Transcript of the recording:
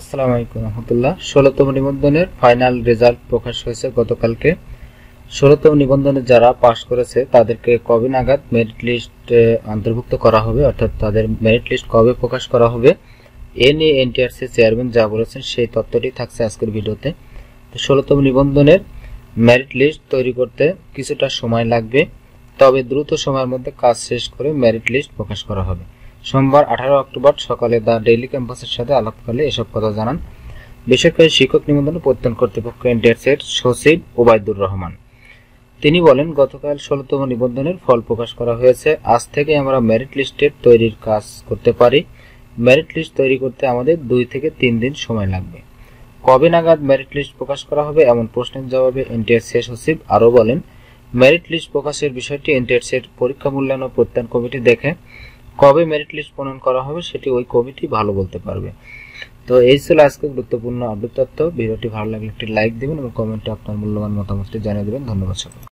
আসসালামু আলাইকুম রহমতুল্লাহ ষোলোতম নিবন্ধনের ফাইনাল রেজাল্ট প্রকাশ হয়েছে গতকালকে ষোলোতম নিবন্ধনে যারা পাশ করেছে তাদেরকে কবে নাগাদ মেরিট লিস্ট অন্তর্ভুক্ত করা হবে অর্থাৎ তাদের মেরিট লিস্ট কবে প্রকাশ করা হবে এ নিয়ে এনটিআরসি চেয়ারম্যান যা বলেছেন সেই তথ্যটি থাকছে আজকের ভিডিওতে তো ষোলোতম নিবন্ধনের মেরিট লিস্ট তৈরি করতে কিছুটা সময় লাগবে তবে দ্রুত সময়ের মধ্যে কাজ শেষ করে মেরিট লিস্ট প্রকাশ করা হবে সোমবার আঠারো অক্টোবর সকালে দ্য ডেইলি ক্যাম্পাসের সাথে আলাপকালে এসব কথা জানান বেসরকারি শিক্ষক নিবন্ধন প্রত্যয়ন কর্তৃপক্ষ এনটিএসের সচিব ওবায়দুর রহমান তিনি বলেন গতকাল ষোলোতম নিবন্ধনের ফল প্রকাশ করা হয়েছে আজ থেকে আমরা মেরিট লিস্টের তৈরির কাজ করতে পারি মেরিট লিস্ট তৈরি করতে আমাদের দুই থেকে তিন দিন সময় লাগবে কবে নাগাদ মেরিট লিস্ট প্রকাশ করা হবে এমন প্রশ্নের জবাবে এনটিএসএ সচিব আরও বলেন মেরিট লিস্ট প্রকাশের বিষয়টি এনটিএসএর পরীক্ষা মূল্যায়ন ও প্রত্যয়ন কমিটি দেখে কবে মেরিট লিস্ট প্রণয়ন করা হবে সেটি ওই কমিটি ভালো বলতে পারবে তো এই ছিল আজকে গুরুত্বপূর্ণ আপডেট তথ্য ভিডিওটি ভালো লাগলে একটি লাইক দেবেন এবং কমেন্টে আপনার মূল্যবান মতামতটি জানিয়ে দেবেন ধন্যবাদ সকলকে